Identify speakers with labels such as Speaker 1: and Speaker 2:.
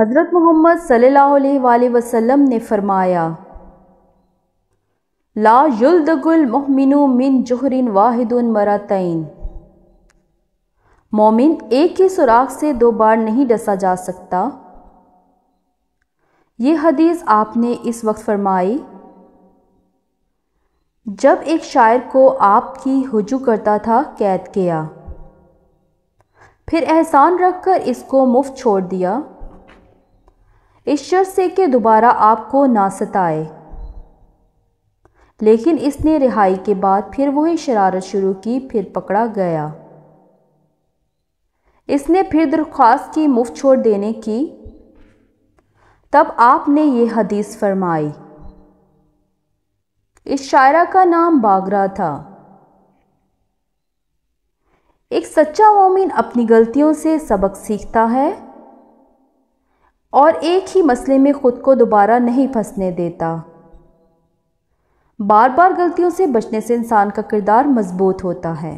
Speaker 1: حضرت محمد صلی اللہ علیہ وآلہ وسلم نے فرمایا لا یلدگ المحمن من جہر واحد ان مومن ایک ہی سوراخ سے دو بار نہیں ڈسا جا سکتا یہ حدیث آپ نے اس وقت فرمائی جب ایک شاعر کو آپ کی ہجو کرتا تھا قید کیا پھر احسان رکھ کر اس کو مفت چھوڑ دیا اس شرط سے کہ دوبارہ آپ کو نہ ستائے لیکن اس نے رہائی کے بعد پھر وہی شرارت شروع کی پھر پکڑا گیا اس نے پھر درخواست کی مفت چھوڑ دینے کی تب آپ نے یہ حدیث فرمائی اس شاعرہ کا نام باغرا تھا ایک سچا مومن اپنی غلطیوں سے سبق سیکھتا ہے اور ایک ہی مسئلے میں خود کو دوبارہ نہیں پھنسنے دیتا بار بار گلتیوں سے بچنے سے انسان کا کردار مضبوط ہوتا ہے